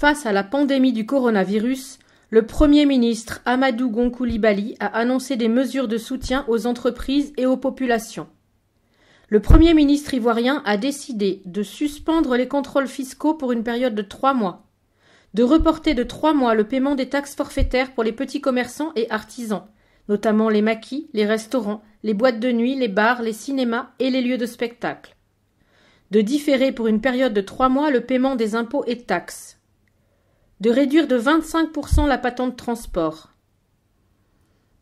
Face à la pandémie du coronavirus, le Premier ministre Amadou Gonkoulibaly a annoncé des mesures de soutien aux entreprises et aux populations. Le Premier ministre ivoirien a décidé de suspendre les contrôles fiscaux pour une période de trois mois, de reporter de trois mois le paiement des taxes forfaitaires pour les petits commerçants et artisans, notamment les maquis, les restaurants, les boîtes de nuit, les bars, les cinémas et les lieux de spectacle, de différer pour une période de trois mois le paiement des impôts et taxes, de réduire de 25% la patente transport,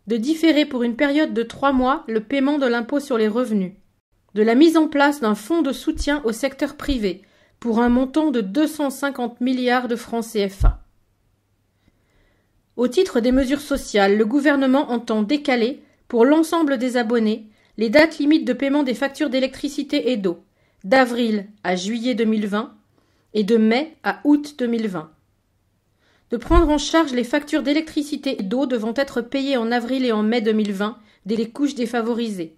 de différer pour une période de trois mois le paiement de l'impôt sur les revenus, de la mise en place d'un fonds de soutien au secteur privé pour un montant de 250 milliards de francs CFA. Au titre des mesures sociales, le gouvernement entend décaler, pour l'ensemble des abonnés, les dates limites de paiement des factures d'électricité et d'eau, d'avril à juillet 2020 et de mai à août 2020 de prendre en charge les factures d'électricité et d'eau devant être payées en avril et en mai 2020 dès les couches défavorisées,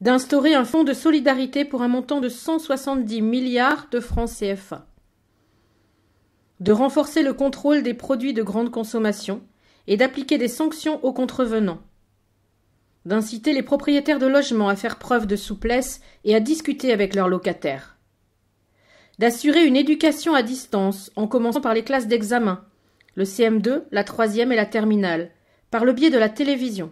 d'instaurer un fonds de solidarité pour un montant de 170 milliards de francs CFA, de renforcer le contrôle des produits de grande consommation et d'appliquer des sanctions aux contrevenants, d'inciter les propriétaires de logements à faire preuve de souplesse et à discuter avec leurs locataires, d'assurer une éducation à distance, en commençant par les classes d'examen, le CM2, la troisième et la terminale, par le biais de la télévision.